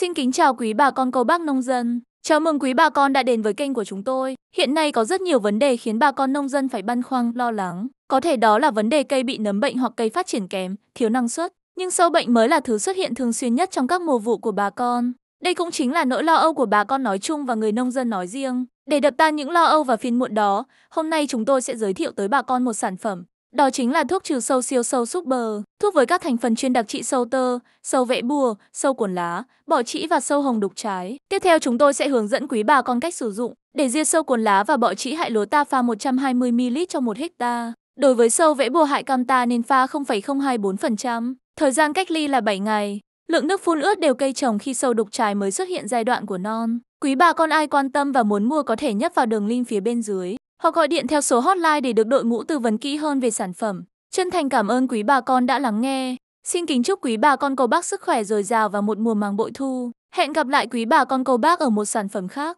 Xin kính chào quý bà con cô bác nông dân. Chào mừng quý bà con đã đến với kênh của chúng tôi. Hiện nay có rất nhiều vấn đề khiến bà con nông dân phải băn khoăn, lo lắng. Có thể đó là vấn đề cây bị nấm bệnh hoặc cây phát triển kém, thiếu năng suất. Nhưng sâu bệnh mới là thứ xuất hiện thường xuyên nhất trong các mùa vụ của bà con. Đây cũng chính là nỗi lo âu của bà con nói chung và người nông dân nói riêng. Để đập tan những lo âu và phiền muộn đó, hôm nay chúng tôi sẽ giới thiệu tới bà con một sản phẩm đó chính là thuốc trừ sâu siêu sâu super, thuốc với các thành phần chuyên đặc trị sâu tơ, sâu vẽ bùa, sâu cuốn lá, bọ trĩ và sâu hồng đục trái. Tiếp theo chúng tôi sẽ hướng dẫn quý bà con cách sử dụng. Để diệt sâu cuốn lá và bọ trĩ hại lúa ta pha 120ml cho 1 hecta. Đối với sâu vẽ bùa hại cam ta nên pha 0,024%. Thời gian cách ly là 7 ngày. Lượng nước phun ướt đều cây trồng khi sâu đục trái mới xuất hiện giai đoạn của non. Quý bà con ai quan tâm và muốn mua có thể nhấp vào đường link phía bên dưới hoặc gọi điện theo số hotline để được đội ngũ tư vấn kỹ hơn về sản phẩm. Chân thành cảm ơn quý bà con đã lắng nghe. Xin kính chúc quý bà con cầu bác sức khỏe dồi dào và một mùa màng bội thu. Hẹn gặp lại quý bà con cầu bác ở một sản phẩm khác.